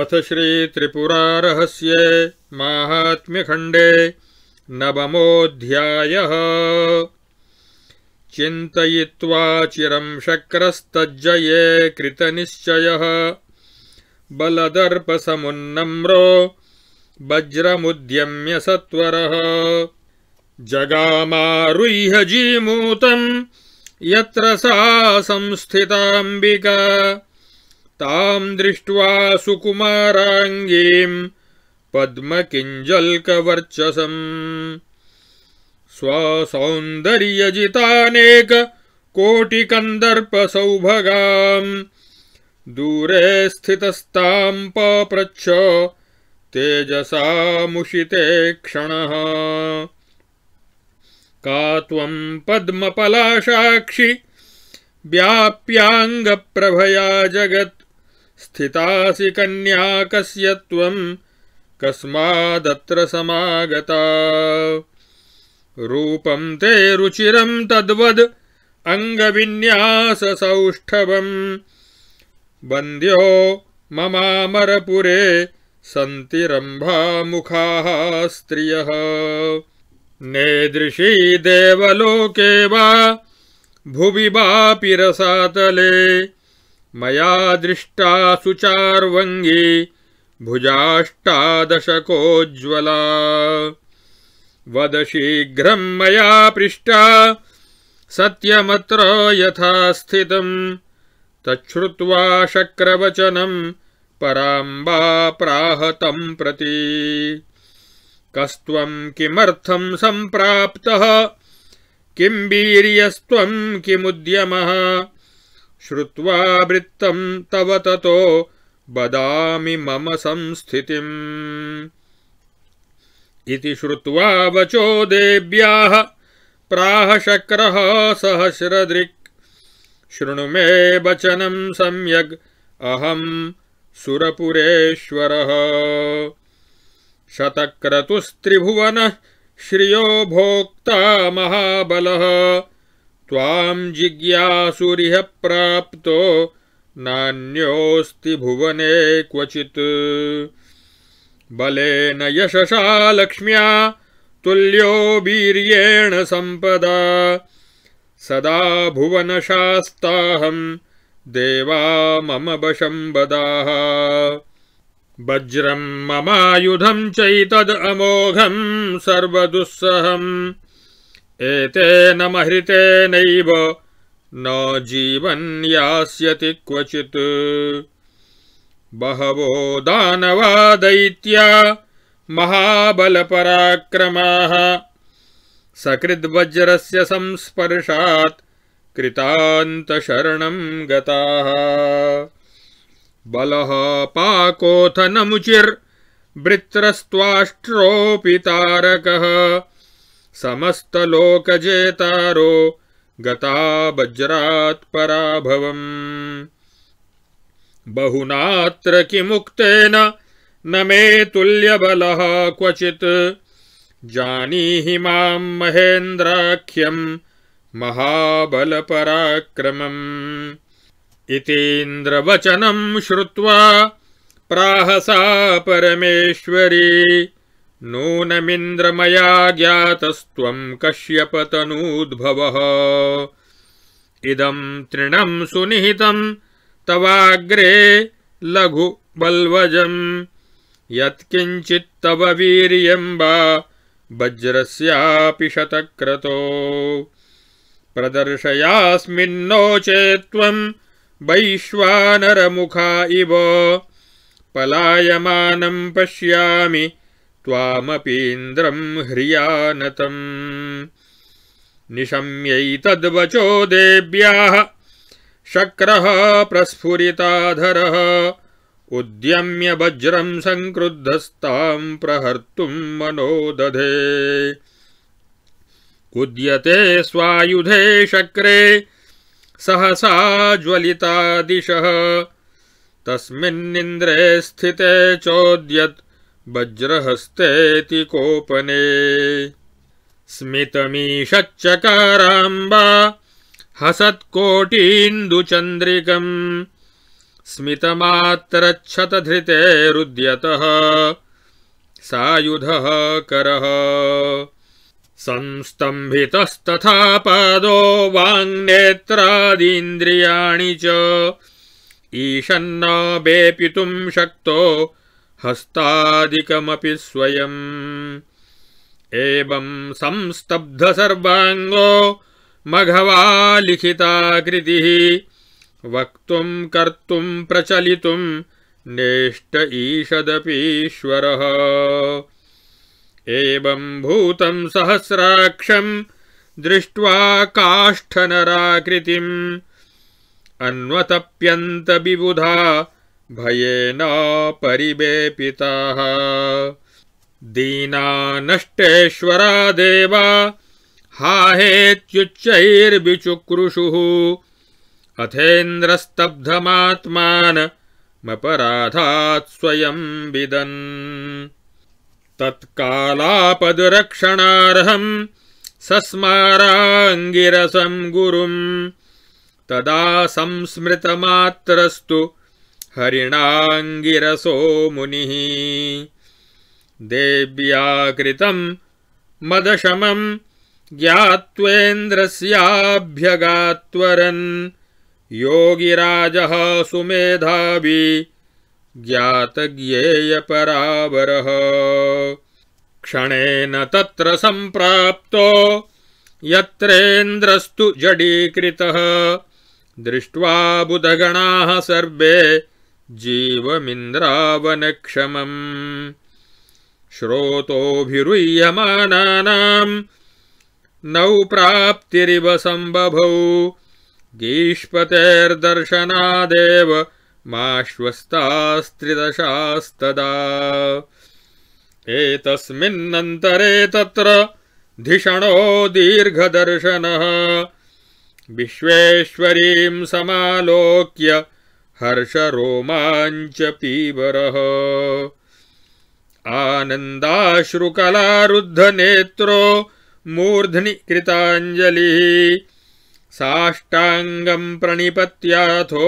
अथ श्री त्रिपुरारहस्य श्रीत्रिपुरारहस्ये माहात्म्यखण्डे नवमोऽध्यायः चिन्तयित्वा चिरं शक्रस्तज्जये कृतनिश्चयः बलदर्पसमुन्नम्रो वज्रमुद्यम्य सत्वरः जगामारुह्य जीमूतम् यत्र सा संस्थिताम्बिका ताम दृष्ट्वा सुकुमाराङ्गीम् पद्मकिञ्जल्कवर्चसम् स्वसौन्दर्यजितानेककोटिकन्दर्पसौभगाम् दूरे स्थितस्ताम पप्रच्छ तेजसा मुषिते क्षण का त्वम् व्याप्यांग प्रभया जगत् स्थितासि कन्या कस्य त्वं कस्मादत्र समागता रूपं ते रुचिरं तद्वद् अङ्गविन्याससौष्ठवम् बन्द्यो ममामरपुरे सन्ति रम्भामुखाः स्त्रियः नेदृशी देवलोके वा भुवि वापि रसातले मया दृष्टा सुचारवंगी भुजाष्टादशकोज्ज्वला वद शीघ्र मैं पृष्टा सत्यमत्र यथास्थित तछ्रुवा शक्रवचनम शक्रवचनम् प्रति कस्व किम सम्प्राप्तः किं वीर्यस्त्वम् किमुद्यमः श्रुवा वृत्त तव ततो बदा मम संस्थित श्रुवा वचो देव्याः सहस्रदृक् शृणु मे वचनम सम्यग् अहम सुरपुरेश्वरः शतक्रतुस्त्रिभुवन श्रियो भोक्ता महाबलः त्वां जिज्ञासुरिह प्राप्तो नान्योऽस्ति भुवने क्वचित् बलेन यशसा लक्ष्म्या तुल्यो वीर्येण संपदा सदा भुवन भुवनशास्ताहं देवा मम वशं वदाः वज्रं ममायुधं चैतदमोघं सर्वदुःसहम् एते एतेन महृतेनैव न जीवन यास्यति क्वचित् बहवो दानवा दैत्या महाबल महाबलपराक्रमाः सकृद्वज्रस्य संस्पर्शात् कृतान्तशरणं गताः बलः पाकोऽथ नमुचिर्वृत्रस्त्वाष्ट्रोऽपि तारकः समस्तलोकजेतारो गता वज्रात् पराभवम् बहुनात्र किमुक्तेन न मे तुल्यबलः क्वचित् जानीहि माम् महेन्द्राख्यम् महाबलपराक्रमम् इतीन्द्रवचनम् श्रुत्वा प्राहसा परमेश्वरी नूनमिन्द्रमया ज्ञातस्त्वम् कश्यपतनूद्भवः इदम् तृणम् सुनिहितम् तवाग्रे लघु बल्वजम् यत्किञ्चित्तव वीर्यम् वा वज्रस्यापि शतक्रतो प्रदर्शयास्मिन्नो चेत् वैश्वानरमुखा इव पलायमानम् पश्यामि मपीन्द्रम् ह्रियानतम् निशम्यैतद्वचो देव्याः शक्रः प्रस्फुरिताधरः उद्यम्य वज्रं सङ्क्रुद्धस्ताम् प्रहर्तुम् मनो दधे उद्यते स्वायुधे शक्रे सहसा ज्वलिता दिशः तस्मिन्निन्द्रे स्थिते चोद्यत् वज्रहस्तेति कोपने स्मितमीषच्चकाराम्बा हसत्कोटीन्दुचन्द्रिकम् रुद्यतः सायुधः करः संस्तम्भितस्तथा पादो वाङ्नेत्रादीन्द्रियाणि च ईषन्ना वेपितुम् शक्तो हस्तादिकमपि स्वयम् एवम् संस्तब्धसर्वाङ्गो मघवा लिखिता कृतिः वक्तुम् कर्तुम् प्रचलितुम् नेष्ट ईषदपीश्वरः भूतं सहस्राक्षं दृष्ट्वा काष्ठनराकृतिम् अन्वतप्यन्तबिबुधा भयेना परिवेपिताः दीना नष्टेश्वरा देवा हाहेत्युच्चैर्विचुक्रुषुः अथेन्द्रस्तब्धमात्मानमपराधात् स्वयम् विदन् तत्कालापदुरक्षणार्हम् स गुरुम् तदा संस्मृतमात्रस्तु हरिणाङ्गिरसो मुनिः देव्याकृतम् मदशमं ज्ञात्वेन्द्रस्याभ्यगात्वरन् योगिराजः सुमेधावी ज्ञातज्ञेयपरावरः क्षणेन तत्र सम्प्राप्तो यत्रेन्द्रस्तु जडीकृतः दृष्ट्वा बुधगणाः सर्वे जीवमिन्द्रावनक्षमम् श्रोतोऽभिरुह्यमानानाम् नौ प्राप्तिरिव सम्बभौ गीष्पतेर्दर्शनादेव माश्वस्तास्त्रितशास्तदा एतस्मिन्नन्तरे तत्र धिषणो दीर्घदर्शनः विश्वेश्वरीम् समालोक्य हर्ष पीबरः आनन्दाश्रुकलारुद्धनेत्रो मूर्ध्नि कृताञ्जलिः साष्टाङ्गम् प्रणिपत्याथो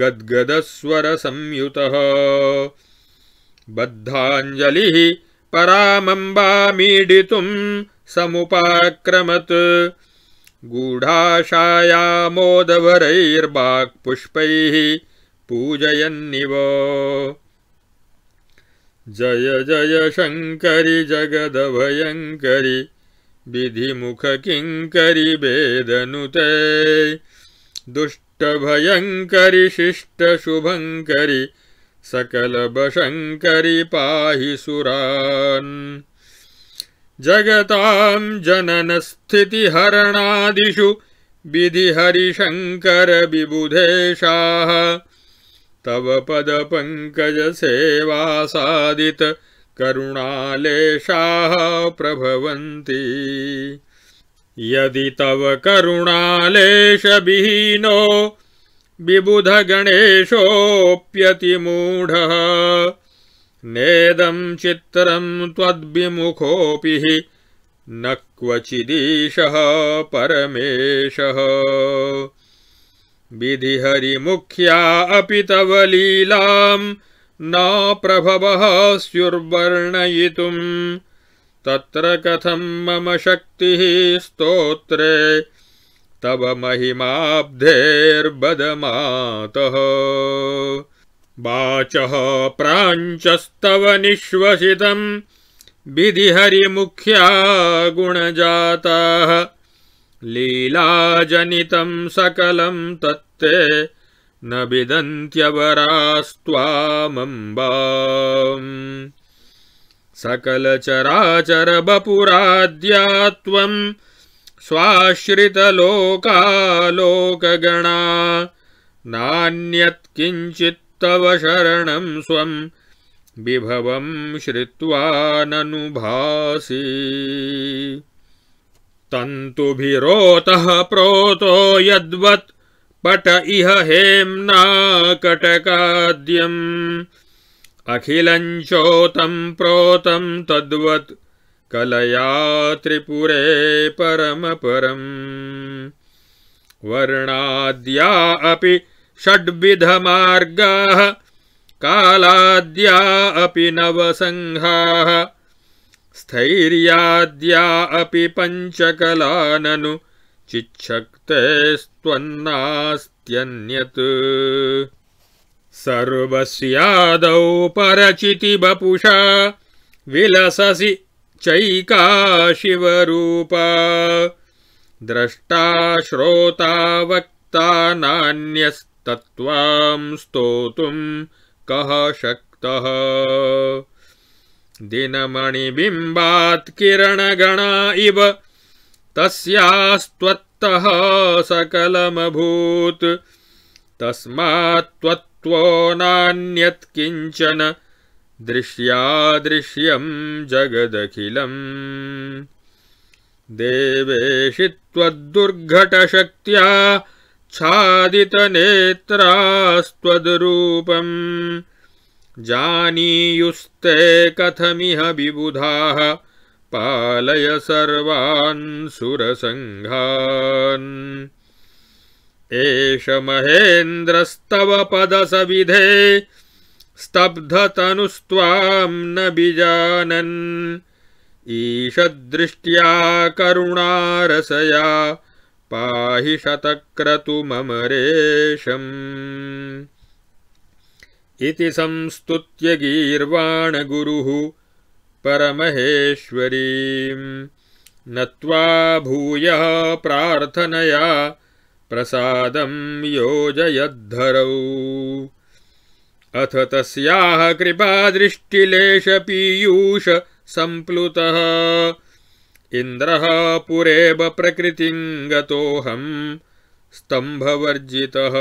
गद्गदस्वरसंयुतः बद्धाञ्जलिः परामम्बामीडितुम् समुपाक्रमत् गूढाशायामोदभरैर्बाक्पुष्पैः पूजयन्निव जय जय शङ्करि जगदभयङ्करि विधिमुखकिङ्करि वेदनुते दुष्टभयङ्करि शिष्टशुभङ्करि सकलभशङ्करि पाहि सुरान् जगतां जननस्थितिहरणादिषु विधिहरिशङ्करविबुधेशाः तव पदपङ्कजसेवासादित करुणालेशाः प्रभवन्ति यदि तव करुणालेशविहीनो विबुधगणेशोऽप्यतिमूढः नेदम् चित्तरम् त्वद्विमुखोऽपि न क्वचिदीशः परमेशः विधिहरिमुख्या अपि तव लीलाम् प्रभवः स्युर्वर्णयितुम् तत्र कथम् मम शक्तिः स्तोत्रे तव महिमाब्धेर्बदमातः वाचः प्राञ्चस्तव निःश्वसितम् विधिहरिमुख्या गुणजाताः लीलाजनितम् सकलं तत्ते न विदन्त्यवरास्त्वामम्बा सकलचराचरबपुराद्यात्वम् स्वाश्रितलोकालोकगणा नान्यत्किञ्चित् तव शरणं स्वं विभवम् श्रुत्वा ननुभासि तन्तुभिरोतः प्रोतो यद्वत् पट इह हेम्ना कटकाद्यम् प्रोतं प्रोतं तद्वत् कलया त्रिपुरे परमपरम् वर्णाद्या अपि षड्विधमार्गाः कालाद्या अपि नवसङ्घाः स्थैर्याद्या अपि पञ्चकला ननु चिच्छक्तेस्त्वन्नास्त्यन्यत् सर्वस्यादौ परचिति विलससि चैका शिवरूपा द्रष्टा वक्ता नान्यस्त तत्त्वां स्तोतुं कः शक्तः दिनमणिबिम्बात् किरणगणा इव तस्यास्त्वत्तः सकलमभूत् तस्मात्त्वत्त्वो नान्यत् किंचन दृश्यादृश्यं जगदखिलम् देवेशित्वद्दुर्घटशक्त्या च्छादितनेत्रास्त्वद्रूपम् जानीयुस्ते कथमिह विबुधाः पालय सर्वान् सुरसङ्घान् एष महेन्द्रस्तव पदसविधे स्तब्धतनुस्त्वाम् न विजानन् ईषदृष्ट्या करुणारसया पाहि शतक्रतुममरेशम् इति संस्तुत्य गीर्वाणगुरुः परमहेश्वरीम् नत्वा भूयः प्रार्थनया प्रसादं योजयद्धरौ अथ तस्याः कृपादृष्टिलेशपीयूष सम्प्लुतः इन्द्रः पुरेव प्रकृतिम् गतोऽहम् स्तम्भवर्जितः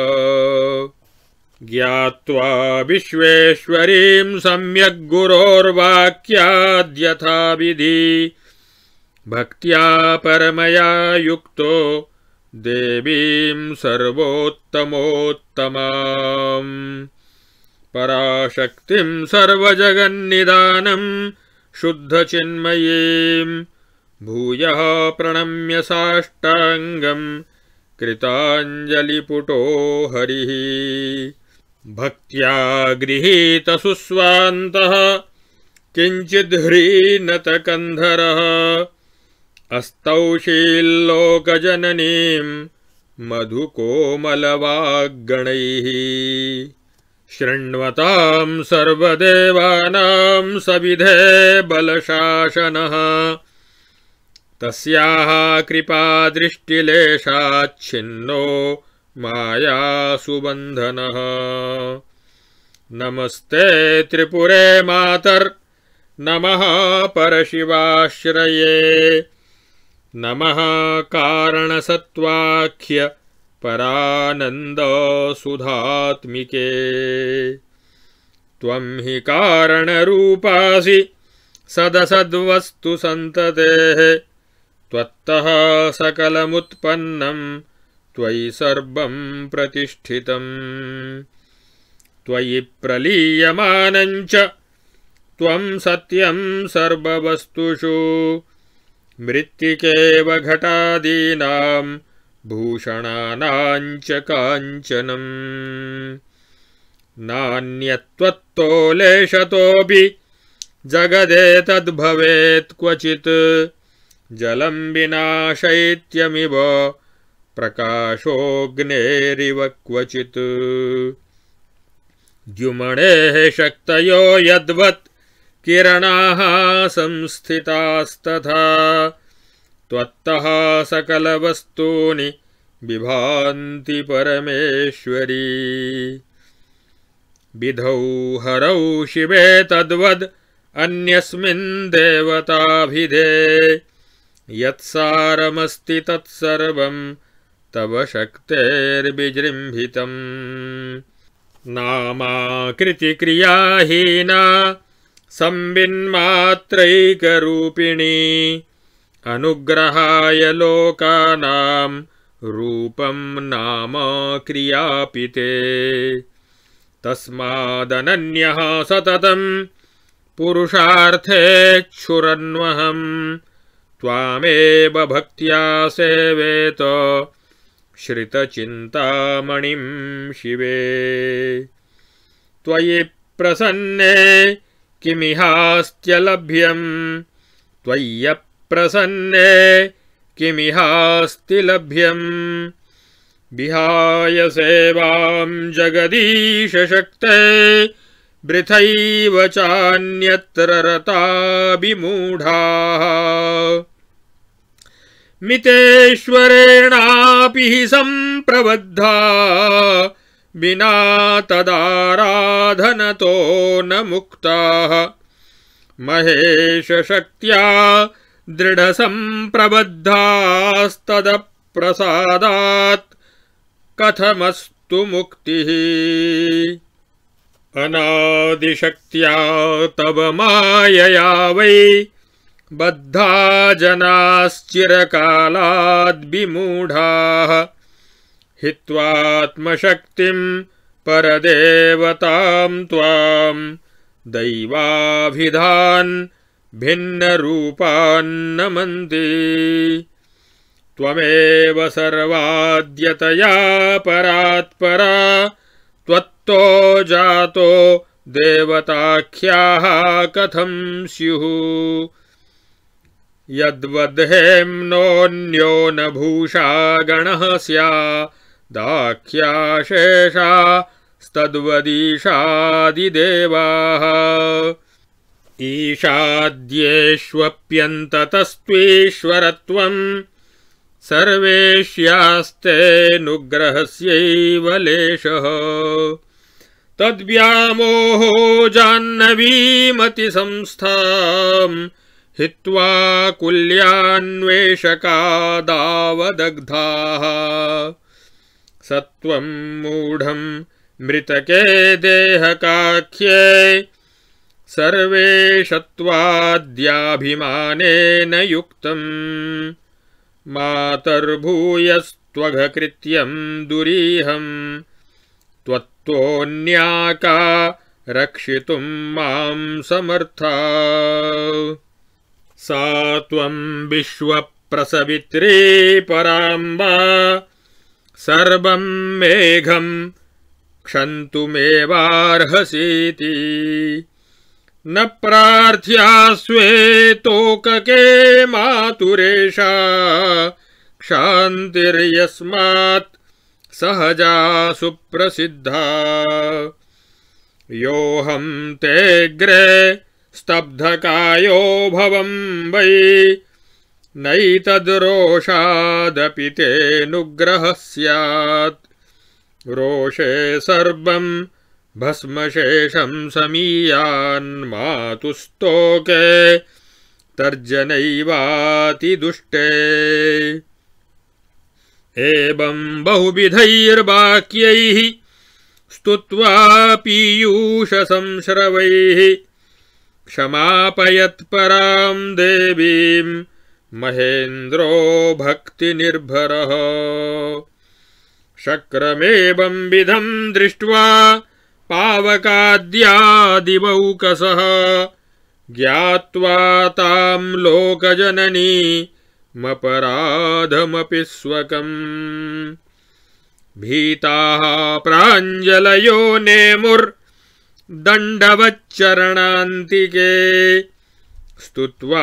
ज्ञात्वा विश्वेश्वरीम् गुरोर्वाक्याद्यथाविधि भक्त्या परमया युक्तो देवीम् सर्वोत्तमोत्तमाम् पराशक्तिम् सर्वजगन्निदानम् शुद्धचिन्मयीम् भूय प्रणम्य साष्टाङ्गम् कृताञ्जलिपुटो हरिः भक्त्या गृहीतसुस्वान्तः किञ्चिद्ह्रीनतकन्धरः अस्तौशील्लोकजननीं मधुकोमलवाग्गणैः शृण्वतां शृण्वता सविधे बलशासनः तस्याः कृपादृष्टिलेशाच्छिन्नो मायासुबन्धनः नमस्ते त्रिपुरे मातर् नमः परशिवाश्रये नमः कारणसत्त्वाख्य परानन्दसुधात्मिके त्वं हि रूपासि सदसद्वस्तु सन्ततेः त्वत्तः सकलमुत्पन्नम् त्वयि सर्वम् प्रतिष्ठितम् त्वयि प्रलीयमानम् च त्वम् सत्यम् सर्ववस्तुषु मृत्तिकेव घटादीनाम् भूषणानाम् च काञ्चनम् नान्यत्वत्तो लेशतोऽपि जगदेतद्भवेत् क्वचित् जलम् विनाशैत्यमिव प्रकाशोऽग्नेरिव क्वचित् द्युमणेः शक्तयो यद्वत् किरणाः संस्थितास्तथा त्वत्तः सकलवस्तूनि विभान्ति परमेश्वरी विधौ हरौ शिवे तद्वद् अन्यस्मिन् देवताभिधे यत्सारमस्ति तत्सर्वं तव शक्तेर्विजृम्भितम् नामाकृतिक्रियाहीना संविन्मात्रैकरूपिणी अनुग्रहाय लोकानाम् रूपम् नामा क्रियापिते। तस्मादनन्यः सततम् पुरुषार्थेच्छुरन्वहम् त्वामेव भक्त्या सेवेत श्रितचिन्तामणिम् शिवे त्वयि प्रसन्ने किमिहास्त्यलभ्यम् त्वय्यप्रसन्ने किमिहास्ति लभ्यम् विहाय सेवां जगदीशक्ते वृथैव चान्यत्र रताभिमूढाः मितेश्वरेणापि हि सम्प्रबद्धा विना तदाराधनतो न मुक्ताः महेशशक्त्या दृढसम्प्रबद्धास्तदप्रसादात् कथमस्तु मुक्तिः अनादिशक्त्या तव मायया वै बद्धा जनाश्चिरकालाद्विमूढाः परदेवताम् त्वाम् दैवाभिधान् भिन्नरूपान्नमन्ति त्वमेव सर्वाद्यतया परात्परा त्वत्तो जातो देवताख्याः कथम् स्युः यद्वद्हेम्नोऽन्यो न भूषा गण स्या दाख्याशेषास्तद्वदीशादिदेवाः ईशाद्येष्वप्यन्ततस्त्वीश्वरत्वम् सर्वेष्यास्तेऽनुग्रहस्यैव लेशः तद्व्यामोहो हित्वा कुल्यान्वेषकादावदग्धाः सत्वं मूढं मृतके देहकाख्ये सर्वे शत्वाद्याभिमानेन युक्तम् मातर्भूयस्त्वघकृत्यं दुरीहम् त्वत्तोऽन्याका रक्षितुं मां समर्था सा त्वं विश्वप्रसवित्री पराम्बा सर्वं मेघं क्षन्तुमेवार्हसीति न प्रार्थ्या स्वेतोकके मातुरेषा सहजा सुप्रसिद्धा योऽहं तेऽग्रे स्तब्धकायो भवम् वै नैतद्रोषादपि तेऽनुग्रहः स्यात् रोषे सर्वम् भस्मशेषम् समीयान्मातु स्तोके तर्जनैवातिदुष्टे एवम् बहुविधैर्वाक्यैः स्तुत्वा पीयूषसंश्रवैः क्षमापयत्पराम् देवीम् महेन्द्रो भक्तिनिर्भरः शक्रमेवम्विधम् दृष्ट्वा पावकाद्यादिवौकसः ज्ञात्वा ताम् मपराधमपि स्वकम् भीताः प्राञ्जलयो नेमुर् दण्डवच्चरणान्तिके स्तुत्वा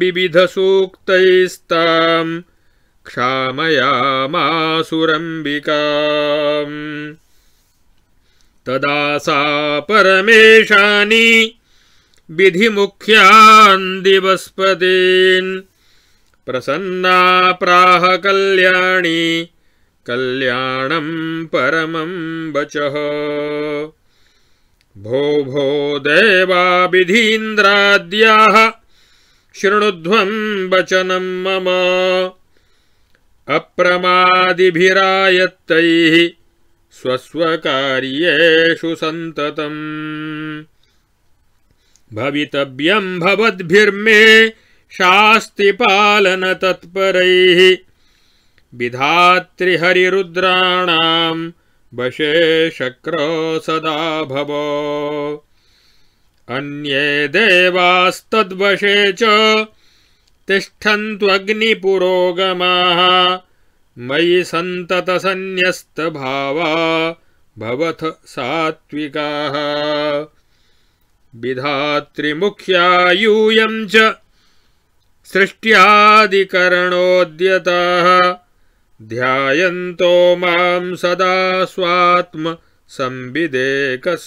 विविधसूक्तैस्ताम् क्षामयामासुरम्बिकाम् तदा सा परमेशानि विधि दिवस्पतीन् प्रसन्ना प्राह कल्याणी कल्याणं परमं वचः भो भो देवा विधींद्राद्या शृणुध्व वचनम मम अप्रमादिभिरायत्तैः स्वस्वकार्येषु सन्ततम् भवितव्यं भवद्भिर्मे तत्पर विधातृहरिद्राण वशे शक्रो सदा भवो अन्ये देवास्तद्वशे च तिष्ठन्त्वग्निपुरोगमाः मयि सन्ततसन्न्यस्तभावा भवथ सात्विकाः विधातृमुख्या यूयम् च सृष्ट्यादिकरणोद्यताः ध्यायन्तो मां सदा स्वात्म संविदेकस्वरूपिणीम्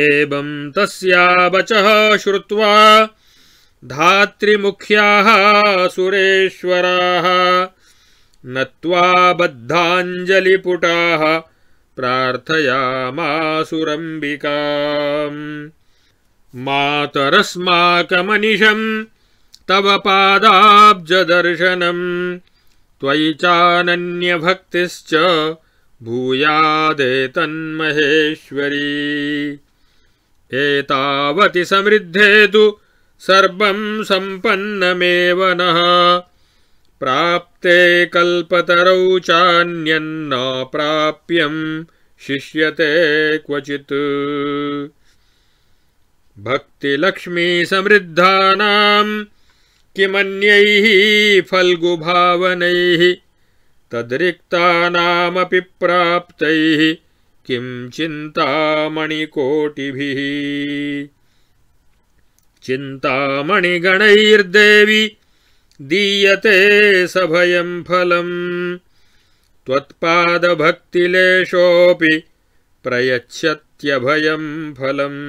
एवं तस्या वचः श्रुत्वा धात्रिमुख्याः सुरेश्वराः नत्वा बद्धाञ्जलिपुटाः प्रार्थयामासुरम्बिकाम् मातरस्माकमनिशम् तव पादाब्जदर्शनम् त्वयि चानन्यभक्तिश्च भूयादेतन्महेश्वरी एतावति समृद्धे तु सर्वम् सम्पन्नमेव नः प्राप्ते कल्पतरौ चान्यन्नाप्राप्यम् शिष्यते क्वचित् भक्तिलक्ष्मीसमृद्धानाम् किमन्यैः फल्गुभावनैः तद्रिक्तानामपि प्राप्तैः किं चिन्तामणिकोटिभिः चिन्तामणिगणैर्देवि दीयते सभयं फलम् त्वत्पादभक्तिलेशोऽपि प्रयच्छत्यभयं फलम्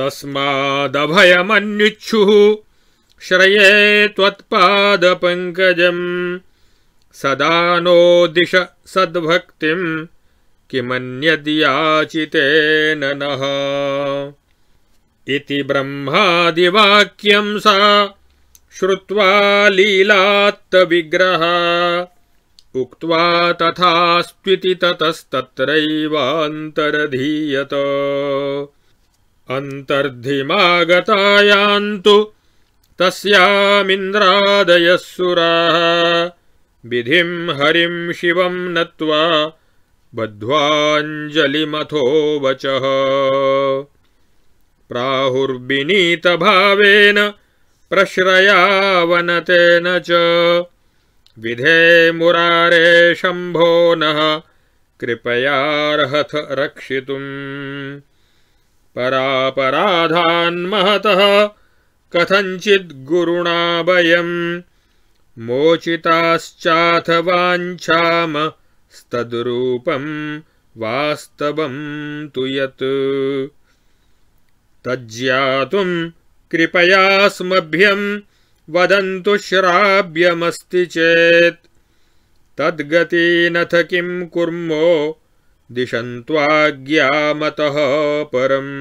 तस्मादभयमन्युच्छुः श्रये त्वत्पादपङ्कजम् सदा नो दिश सद्भक्तिम् किमन्यद्याचिते नः इति ब्रह्मादिवाक्यम् सा श्रुत्वा लीलात्तविग्रह उक्त्वा तथास्त्विति ततस्तत्रैवान्तर्धीयत अन्तर्धिमागता तस्यामिन्द्रादयः सुराः विधिम् हरिम् शिवम् नत्वा बद्ध्वाञ्जलिमथो वचः प्राहुर्विनीतभावेन प्रश्रयावनतेन च विधे मुरारे शम्भो नः कृपयार्हथ रक्षितुम् परापराधान्महतः गुरुणा वयम् मोचिताश्चाथ वाञ्छामस्तद्रूपम् वास्तवम् तु यत् तज्ज्ञातुम् कृपयास्मभ्यम् वदन्तु श्राव्यमस्ति चेत् तद्गतीनथ किम् कुर्मो दिशन्त्वाज्ञामतः परम्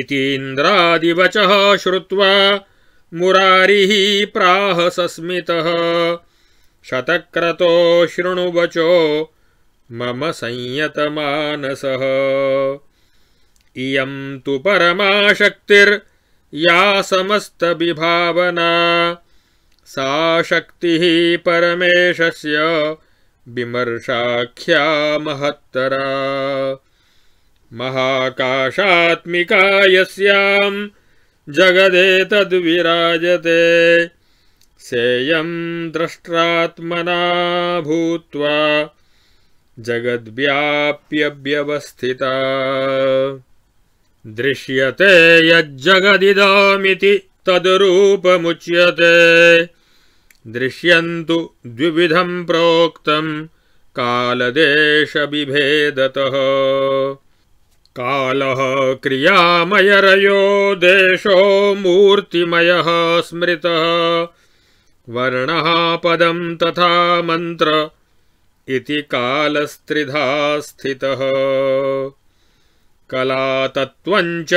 इतीन्द्रादिवच श्रुत्वा मुरारी प्राह सस्मित शतक्रतो शृणुवचो मम संयतमानसः इयं तु परमाशक्तिर्या विभावना सा शक्तिः परमेशस्य विमर्शाख्या महत्तरा महाकाशात्मिका यस्याम् जगदेतद्विराजते सेयम् द्रष्ट्रात्मना भूत्वा जगद्व्याप्यव्यवस्थिता दृश्यते यज्जगदिदामिति तद्रूपमुच्यते रूपमुच्यते दृश्यन्तु द्विविधम् प्रोक्तम् कालदेशविभेदतः कालः क्रियामयरयो देशो मूर्तिमयः स्मृतः वर्णः पदम् तथा मन्त्र इति कालस्त्रिधा स्थितः कलातत्त्वम् च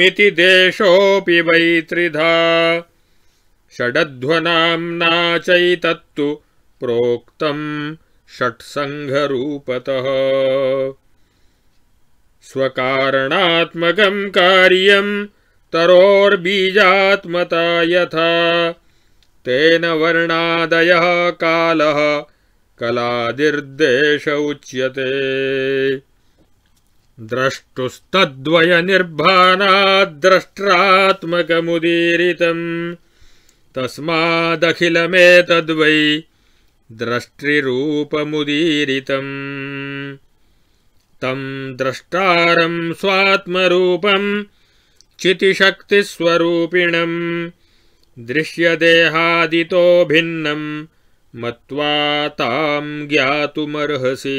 मिति देशोऽपि वैत्रिधा षडध्वनाम्ना चैतत्तु प्रोक्तम् षट्सङ्घरूपतः स्वकारणात्मकम् कार्यम् तरोर्बीजात्मता यथा तेन वर्णादयः कालः कलादिर्देश उच्यते द्रष्टुस्तद्वयनिर्भानाद्द्रष्ट्रात्मकमुदीरितम् तस्मादखिलमेतद्वै द्रष्टृरूपमुदीरितम् तम् द्रष्टारम् स्वात्मरूपम् चितिशक्तिस्वरूपिणम् दृश्यदेहादितो भिन्नम् मत्वा ताम् ज्ञातुमर्हसि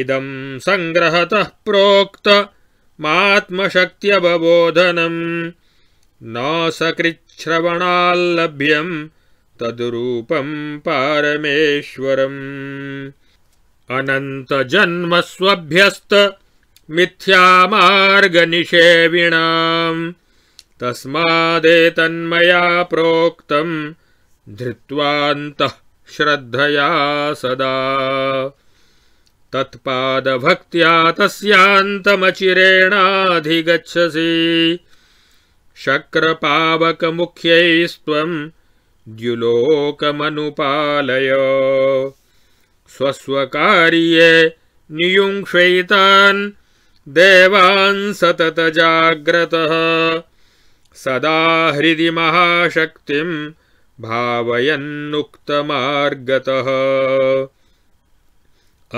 इदम् सङ्ग्रहतः प्रोक्त मात्मशक्त्यवबोधनम् सकृच्छ्रवणाल्लभ्यम् तदुरूपम् पारमेश्वरम् अनन्तजन्मस्वभ्यस्त मिथ्यामार्गनिषेविणाम् तस्मादेतन्मया प्रोक्तम् धृत्वान्तः श्रद्धया सदा तत्पादभक्त्या तस्यान्तमचिरेणाधिगच्छसि शक्रपावकमुख्यैस्त्वम् द्युलोकमनुपालय स्वस्वकार्ये नियुङ्क्षयितान् सततजाग्रतः सदा हृदि महाशक्तिम् भावयन्नुक्तमार्गतः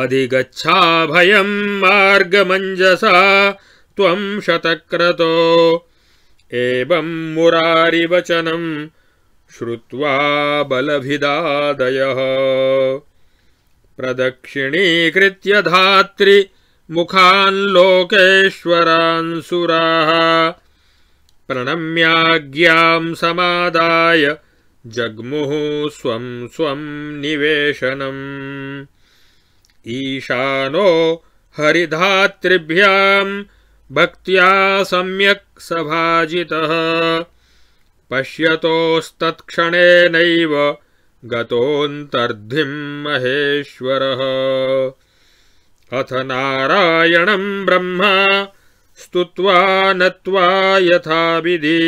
अधिगच्छाभयम् मार्गमञ्जसा त्वम् शतक्रतो एवम् मुरारिवचनम् श्रुत्वा बलभिदादयः प्रदक्षिणीकृत धात्रि मुखान् लोकेश्वरान् सुराः प्रणम्याज्ञाम् समादाय जग्मुः स्व स्वं निवेशनम् ईशानो हरिधात्रिभ्याम् भक्त्या सम्यक् सभाजितः पश्यतोस्तत्क्षणेनैव गतोऽन्तर्धिम् महेश्वरः अथ नारायणम् ब्रह्मा स्तुत्वा नत्वा यथाविधि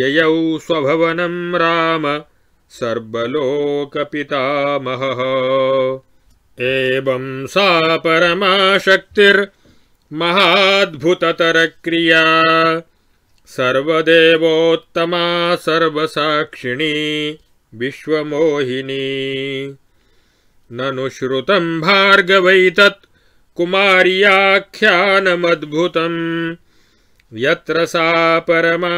ययौ स्वभवनम् राम सर्वलोकपितामहः एवं सा परमा शक्तिर्महाद्भुततरक्रिया सर्वदेवोत्तमा सर्वसाक्षिणी विश्वमोहिनी ननु श्रुतं भार्गवैतत् कुमार्याख्यानमद्भुतम् यत्र सा परमा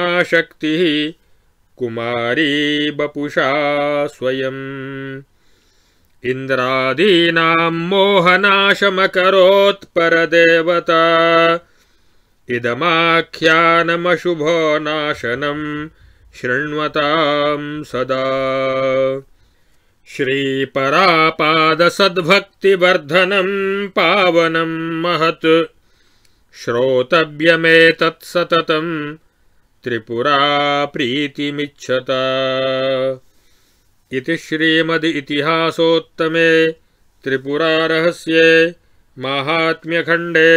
कुमारी बपुषा स्वयम् इन्द्रादीनां मोहनाशमकरोत्परदेवता इदमाख्यानमशुभो नाशनम् शृण्वताम् सदा श्रीपरापादसद्भक्तिवर्धनम् पावनम् महत् श्रोतव्यमेतत्सततम् त्रिपुरा प्रीतिमिच्छत इति श्रीमद् इतिहासोत्तमे त्रिपुरारहस्ये माहात्म्यखण्डे